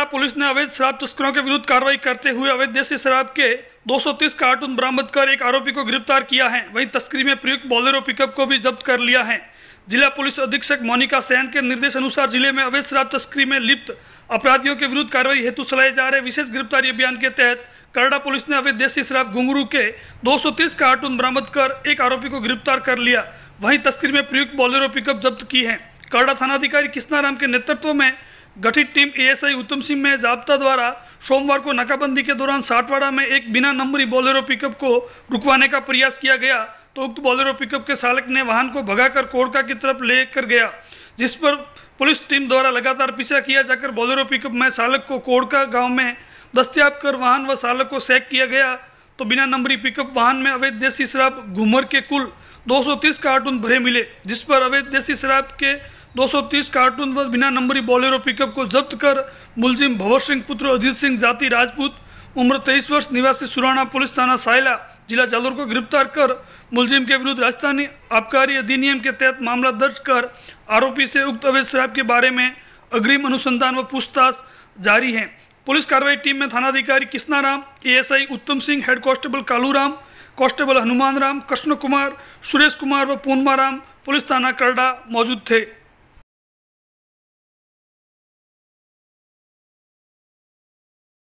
Kangra police ने अवैध शराब तस्करों के विरुद्ध कार्रवाई करते हुए अवैध देसी शराब के 230 कार्टून बरामद कर एक आरोपी को गिरफ्तार किया है वहीं तस्करी में प्रयुक्त बोलेरो पिकअप को भी जब्त कर लिया है जिला पुलिस अधीक्षक मोनिका सैन के निर्देश अनुसार जिले में अवैध शराब तस्करी में लिप्त अपराधियों के विरुद्ध कार्रवाई हेतु चलाए जा रहे विशेष गिरफ्तारी अभियान के तहत करडा पुलिस ने अवैध देसी शराब घुंगरू के 230 कार्टून बरामद कर एक आरोपी को गिरफ्तार कर लिया वहीं तस्करी में प्रयुक्त बॉलेरो पिकअप जब्त की है करडा थानाधिकारी कृष्णा राम के नेतृत्व में गठित टीम एएसआई उत्तम सिंह में जाब्ता द्वारा सोमवार को नाकाबंदी के दौरान साठवाड़ा में एक बिना नंबरी बोलेरो पिकअप को रुकवाने का प्रयास किया गया तो उक्त बोलेरो पिकअप के चालक ने वाहन को भगाकर कोरका की तरफ ले कर गया जिस पर पुलिस टीम द्वारा लगातार पीछा किया जाकर बोलेरो पिकअप में चालक को कोड़का गाँव में दस्तियाब कर वाहन व चालक को सैक किया गया तो बिना नंबरी पिकअप वाहन में अवैध देसी शराब घूमर के कुल 230 कार्टून भरे मिले जिस पर अवैध देसी शराब के 230 कार्टून व बिना नंबरी और पिकअप को जब्त कर मुलजिम भवर सिंह पुत्र अजीत सिंह जाति राजपूत उम्र तेईस वर्ष निवासी सुराना पुलिस थाना सायला जिला जालौर को गिरफ्तार कर मुलजिम के विरुद्ध राजस्थानी आबकारी अधिनियम के तहत मामला दर्ज कर आरोपी से उक्त अवैध शराब के बारे में अग्रिम अनुसंधान व पूछताछ जारी है पुलिस कार्रवाई टीम में थानाधिकारी Kisna Ram ASI Uttam Singh head constable Kaluram constable Hanuman Ram Krishna Kumar Suresh Kumar व पूर्णमा राम पुलिस थाना करडा मौजूद थे